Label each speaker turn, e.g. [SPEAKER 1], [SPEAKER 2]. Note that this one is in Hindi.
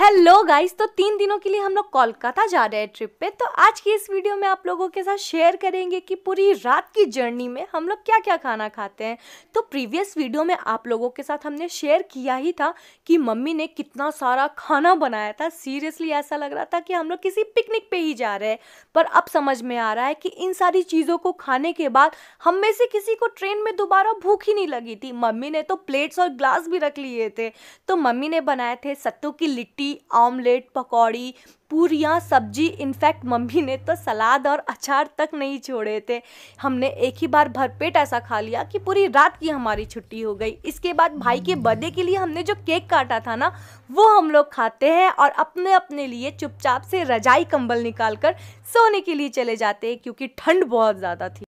[SPEAKER 1] हेलो गाइस तो तीन दिनों के लिए हम लोग कोलकाता जा रहे हैं ट्रिप पे तो आज की इस वीडियो में आप लोगों के साथ शेयर करेंगे कि पूरी रात की जर्नी में हम लोग क्या क्या खाना खाते हैं तो प्रीवियस वीडियो में आप लोगों के साथ हमने शेयर किया ही था कि मम्मी ने कितना सारा खाना बनाया था सीरियसली ऐसा लग रहा था कि हम लोग किसी पिकनिक पर ही जा रहे हैं पर अब समझ में आ रहा है कि इन सारी चीज़ों को खाने के बाद हम में से किसी को ट्रेन में दोबारा भूख ही नहीं लगी थी मम्मी ने तो प्लेट्स और ग्लास भी रख लिए थे तो मम्मी ने बनाए थे सत्तू की लिट्टी रोटी ऑमलेट पकौड़ी पूरियाँ सब्जी इनफैक्ट मम्मी ने तो सलाद और अचार तक नहीं छोड़े थे हमने एक ही बार भरपेट ऐसा खा लिया कि पूरी रात की हमारी छुट्टी हो गई इसके बाद भाई के बर्थडे के लिए हमने जो केक काटा था ना वो हम लोग खाते हैं और अपने अपने लिए चुपचाप से रजाई कंबल निकाल कर सोने के लिए चले जाते हैं क्योंकि ठंड बहुत ज़्यादा थी